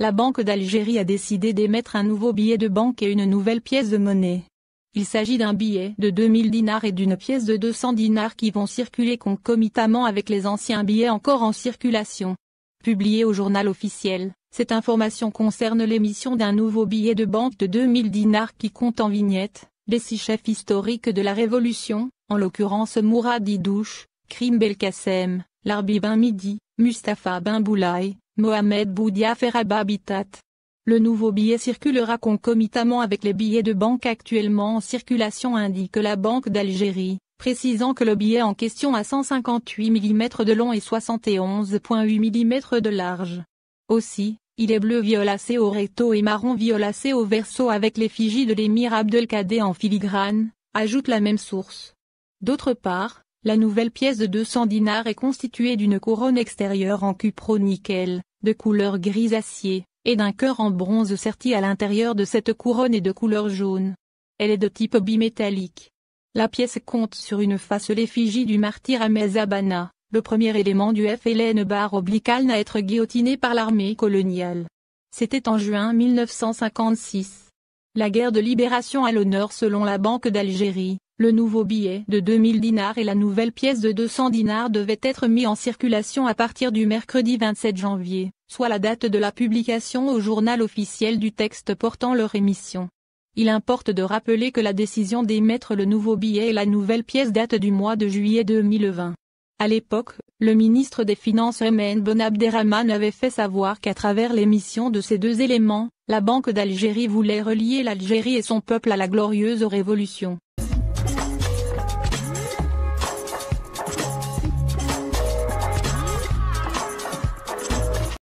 la Banque d'Algérie a décidé d'émettre un nouveau billet de banque et une nouvelle pièce de monnaie. Il s'agit d'un billet de 2000 dinars et d'une pièce de 200 dinars qui vont circuler concomitamment avec les anciens billets encore en circulation. Publié au journal officiel, cette information concerne l'émission d'un nouveau billet de banque de 2000 dinars qui compte en vignette les six chefs historiques de la Révolution, en l'occurrence Mourad Idouche, Krim Belkacem, Larbi Ben Midi, Mustapha Ben Mohamed Boudia Le nouveau billet circulera concomitamment avec les billets de banque actuellement en circulation indique la Banque d'Algérie, précisant que le billet en question a 158 mm de long et 71,8 mm de large. Aussi, il est bleu violacé au recto et marron violacé au verso avec l'effigie de l'émir Abdelkader en filigrane, ajoute la même source. D'autre part, la nouvelle pièce de 200 dinars est constituée d'une couronne extérieure en cupro-nickel, de couleur gris acier, et d'un cœur en bronze serti à l'intérieur de cette couronne et de couleur jaune. Elle est de type bimétallique. La pièce compte sur une face l'effigie du martyr Zabana, le premier élément du FLN bar oblique à être guillotiné par l'armée coloniale. C'était en juin 1956. La guerre de libération à l'honneur selon la Banque d'Algérie. Le nouveau billet de 2000 dinars et la nouvelle pièce de 200 dinars devaient être mis en circulation à partir du mercredi 27 janvier, soit la date de la publication au journal officiel du texte portant leur émission. Il importe de rappeler que la décision d'émettre le nouveau billet et la nouvelle pièce date du mois de juillet 2020. À l'époque, le ministre des Finances MN Ben Abderrahman avait fait savoir qu'à travers l'émission de ces deux éléments, la Banque d'Algérie voulait relier l'Algérie et son peuple à la glorieuse révolution.